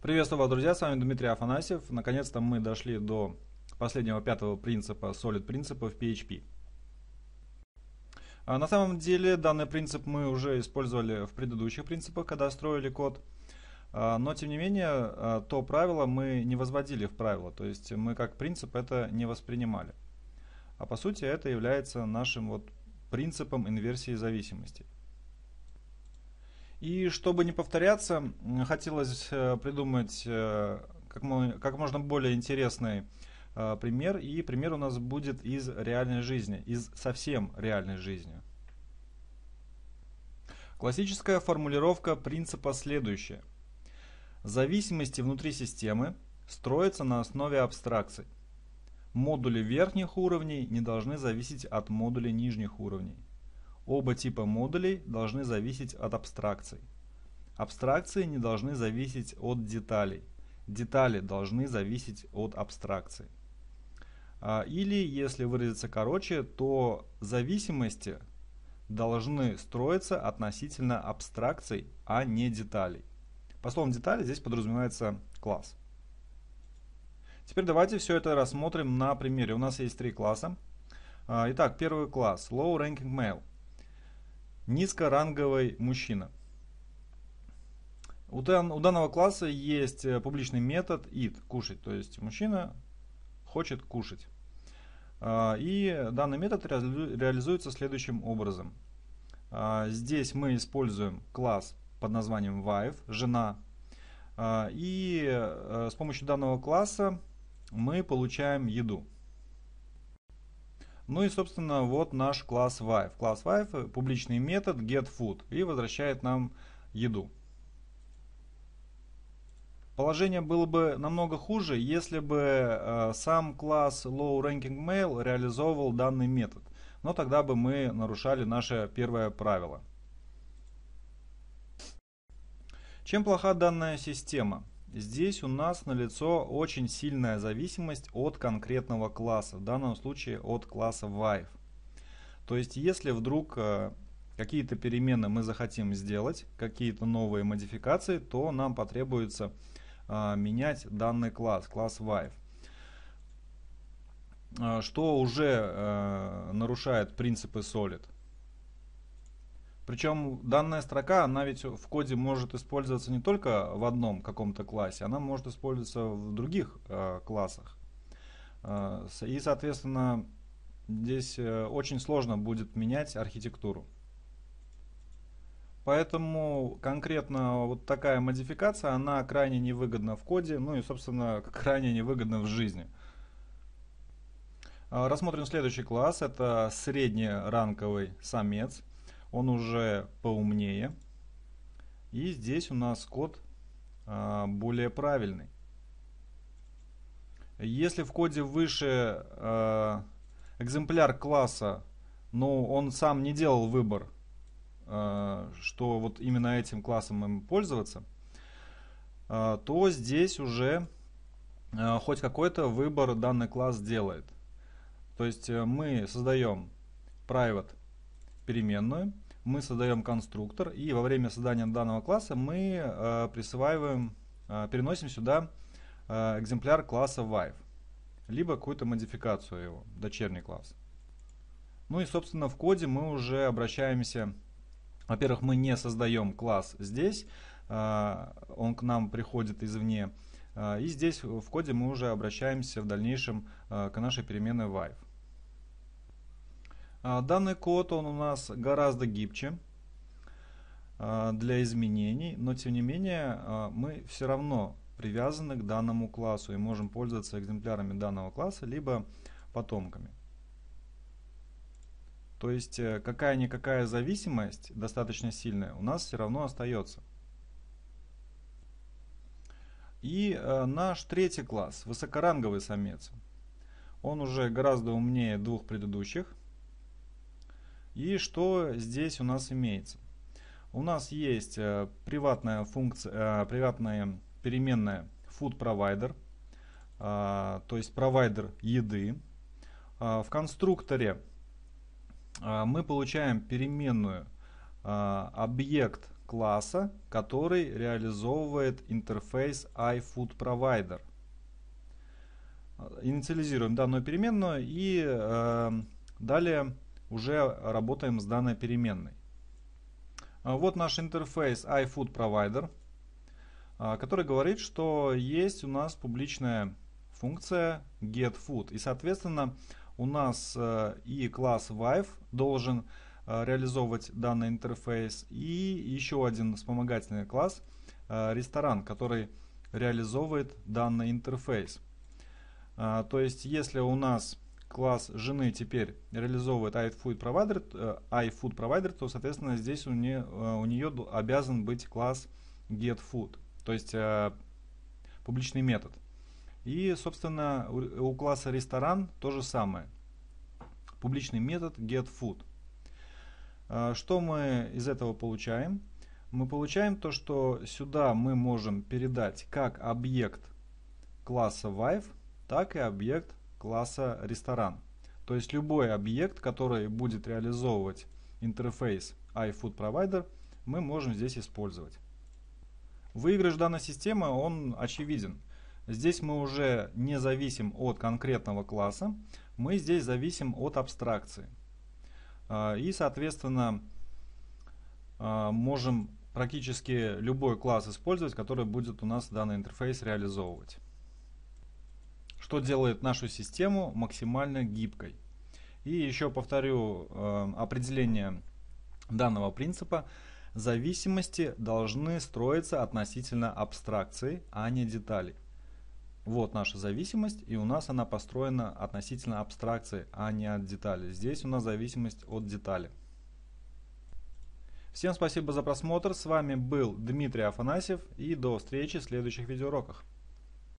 Приветствую вас, друзья, с вами Дмитрий Афанасьев. Наконец-то мы дошли до последнего пятого принципа, solid принципа в PHP. А на самом деле данный принцип мы уже использовали в предыдущих принципах, когда строили код. А, но, тем не менее, а, то правило мы не возводили в правило, то есть мы как принцип это не воспринимали. А по сути это является нашим вот принципом инверсии зависимостей. И чтобы не повторяться, хотелось э, придумать э, как, мы, как можно более интересный э, пример. И пример у нас будет из реальной жизни, из совсем реальной жизни. Классическая формулировка принципа следующая. Зависимости внутри системы строятся на основе абстракций. Модули верхних уровней не должны зависеть от модулей нижних уровней. Оба типа модулей должны зависеть от абстракций. Абстракции не должны зависеть от деталей. Детали должны зависеть от абстракций. А, или, если выразиться короче, то зависимости должны строиться относительно абстракций, а не деталей. По словам детали здесь подразумевается класс. Теперь давайте все это рассмотрим на примере. У нас есть три класса. А, итак, первый класс – Low Ranking Mail – низкоранговый мужчина. У, дан, у данного класса есть э, публичный метод eat, кушать, то есть мужчина хочет кушать. А, и данный метод реализуется следующим образом. А, здесь мы используем класс под названием wife, жена. А, и э, с помощью данного класса мы получаем еду. Ну и, собственно, вот наш класс wife. Класс wife – публичный метод getFood и возвращает нам еду. Положение было бы намного хуже, если бы э, сам класс lowRankingMail реализовывал данный метод. Но тогда бы мы нарушали наше первое правило. Чем плоха данная система? Здесь у нас налицо очень сильная зависимость от конкретного класса, в данном случае от класса wife. То есть если вдруг э, какие-то перемены мы захотим сделать, какие-то новые модификации, то нам потребуется э, менять данный класс, класс wife э, что уже нарушает принципы Solid. Причем данная строка, она ведь в коде может использоваться не только в одном каком-то классе, она может использоваться в других э, классах. Э, и, соответственно, здесь э, очень сложно будет менять архитектуру. Поэтому конкретно вот такая модификация, она крайне невыгодна в коде, ну и, собственно, крайне невыгодна в жизни. Э, рассмотрим следующий класс, это среднеранговый самец он уже поумнее. И здесь у нас код а, более правильный. Если в коде выше а, экземпляр класса, но он сам не делал выбор, а, что вот именно этим классом им пользоваться, то здесь уже хоть какой-то выбор данный класс делает. То есть э, мы создаем private переменную, мы создаем конструктор, и во время создания данного класса мы э, присваиваем, э, переносим сюда э, экземпляр класса wife, либо какую-то модификацию его, дочерний класс. Ну и, собственно, в коде мы уже обращаемся, во-первых, мы не создаем класс здесь, э, он к нам приходит извне, э, и здесь в коде мы уже обращаемся в дальнейшем э, к нашей переменной wife. А, данный код он у нас гораздо гибче а, для изменений, но тем не менее а, мы все равно привязаны к данному классу и можем пользоваться экземплярами данного класса, либо потомками. То есть э, какая-никакая зависимость, достаточно сильная, у нас все равно остается. И э, наш третий класс, высокоранговый самец. Он уже гораздо умнее двух предыдущих. И что здесь у нас имеется? У нас есть э, приватная функция, э, приватная переменная food provider, э, то есть провайдер еды. В конструкторе мы получаем переменную объект класса, который реализовывает интерфейс iFood Provider. Инициализируем данную переменную и далее уже работаем с данной переменной. А, вот наш интерфейс iFood Provider, а, который говорит, что есть у нас публичная функция getFood. И, соответственно, у нас э, и класс wife должен э, реализовывать данный интерфейс, и еще один вспомогательный класс э, ресторан, который реализовывает данный интерфейс. А, то есть, если у нас класс жены теперь реализовывает iFood Provider, э, iFood Provider то, соответственно, здесь у, не, э, у нее обязан быть класс GetFood, то есть э, публичный метод. И, собственно, у класса ресторан то же самое. Публичный метод GetFood. Что мы из этого получаем? Мы получаем то, что сюда мы можем передать как объект класса wife, так и объект класса ресторан. То есть любой объект, который будет реализовывать интерфейс iFood Provider, мы можем здесь использовать. Выигрыш данной системы, он очевиден. Здесь мы уже не зависим от конкретного класса, мы здесь зависим от абстракции. А, и, соответственно, а, можем практически любой класс использовать, который будет у нас данный интерфейс реализовывать что делает нашу систему максимально гибкой. И еще повторю э, определение данного принципа. Зависимости должны строиться относительно абстракции, а не деталей. Вот наша зависимость, и у нас она построена относительно абстракции, а не от детали. Здесь у нас зависимость от детали. Всем спасибо за просмотр, с вами был Дмитрий Афанасьев, и до встречи в следующих видеоуроках.